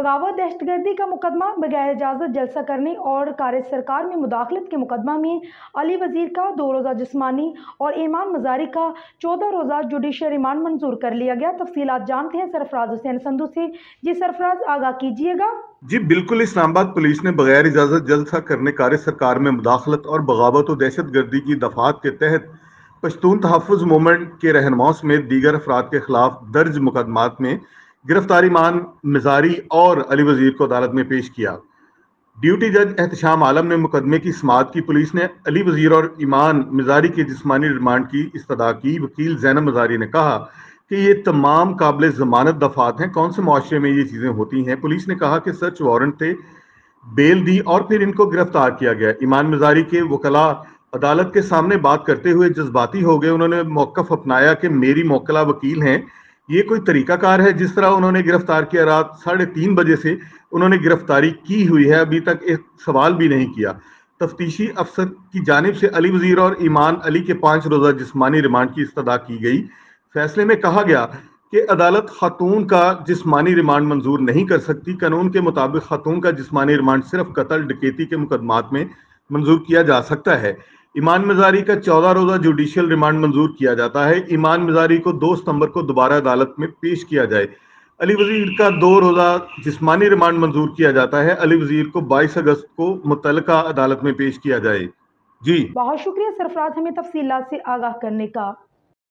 बगावत दहशतगर्दी का मुकदमा बगैर इजाज़त जलसा करने और कार्य सरकार में मुदाखलत के मुकदमा में अली वजीर का दो रोज़ा जिसमानी और ईमान मजारी का चौदह रोज़ा जुडिशल रिमांड मंजूर कर लिया गया तफसीत जानते हैं सरफराज हुसैन संधु से जी सरफराज आगा कीजिएगा जी बिल्कुल इस्लामाबाद पुलिस ने बगैर इजाज़त जलसा करने कार्य सरकार में मुदाखलत और बगावत और दहशत गर्दी की दफात के तहत पश्तून तहफ़ मूवमेंट के रहनमाओं समेत दीगर अफराद के खिलाफ दर्ज मुकदमात में गिरफ्तारी मान मिजारी और अली वजीर को अदालत में पेश किया ड्यूटी जज एहतशाम आलम ने मुकदमे की समात की पुलिस ने अली वजीर और ईमान मिजारी के जिसमानी रिमांड की इस्तः की वकील जैनब मजारी ने कहा कि ये तमाम काबिल जमानत दफात हैं कौन से माशरे में ये चीज़ें होती हैं पुलिस ने कहा कि सर्च वारंट थे बेल दी और फिर इनको गिरफ्तार किया गया ईमान मजारी के वकला अदालत के सामने बात करते हुए जज्बाती हो गए उन्होंने मौकफ अपनाया कि मेरी मौकला वकील हैं ये कोई तरीकाकार है जिस तरह उन्होंने गिरफ्तार किया रात साढ़े तीन बजे से उन्होंने गिरफ्तारी की हुई है अभी तक एक सवाल भी नहीं किया तफ्तीशी अफसर की जानब से अली वजीर और ईमान अली के पांच रोज़ा जिसमानी रिमांड की इस्तः की गई फैसले में कहा गया कि अदालत खातून का जिसमानी रिमांड मंजूर नहीं कर सकती कानून के मुताबिक खातून का जिसमानी रिमांड सिर्फ कतल डकेती के मुकदमात में मंजूर किया जा सकता है ईमान मजारी का चौदह रोजा जुडिशियल रिमांड मंजूर किया जाता है ईमान मजारी को दो सितंबर को दोबारा अदालत में पेश किया जाए अली वजीर का दो रोजा जिसमानी रिमांड मंजूर किया जाता है अली वजीर को 22 अगस्त को मुतल अदालत में पेश किया जाए जी बहुत शुक्रिया सरफराज हमें तफसी से आगाह करने का